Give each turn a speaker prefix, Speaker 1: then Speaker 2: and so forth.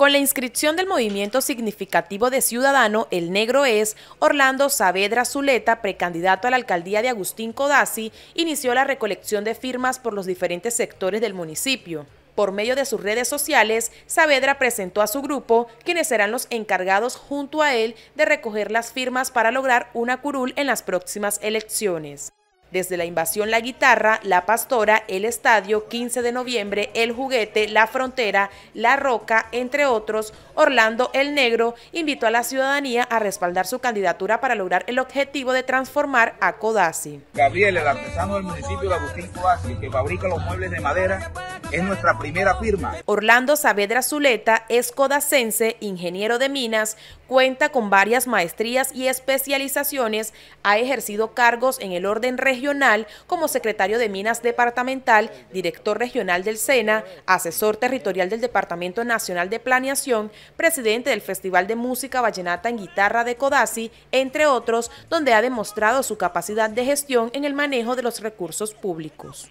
Speaker 1: Con la inscripción del movimiento significativo de Ciudadano, el negro es Orlando Saavedra Zuleta, precandidato a la alcaldía de Agustín Codazzi, inició la recolección de firmas por los diferentes sectores del municipio. Por medio de sus redes sociales, Saavedra presentó a su grupo, quienes serán los encargados junto a él de recoger las firmas para lograr una curul en las próximas elecciones. Desde la invasión la guitarra, la pastora, el estadio, 15 de noviembre, el juguete, la frontera, la roca, entre otros, Orlando el Negro invitó a la ciudadanía a respaldar su candidatura para lograr el objetivo de transformar a Codazzi.
Speaker 2: Gabriel, el artesano del municipio de Agustín Codazzi, que fabrica los muebles de madera, es nuestra primera firma.
Speaker 1: Orlando Saavedra Zuleta es codacense, ingeniero de minas, cuenta con varias maestrías y especializaciones, ha ejercido cargos en el orden regional como secretario de Minas Departamental, director regional del SENA, asesor territorial del Departamento Nacional de Planeación, presidente del Festival de Música Vallenata en Guitarra de Codazzi, entre otros, donde ha demostrado su capacidad de gestión en el manejo de los recursos públicos.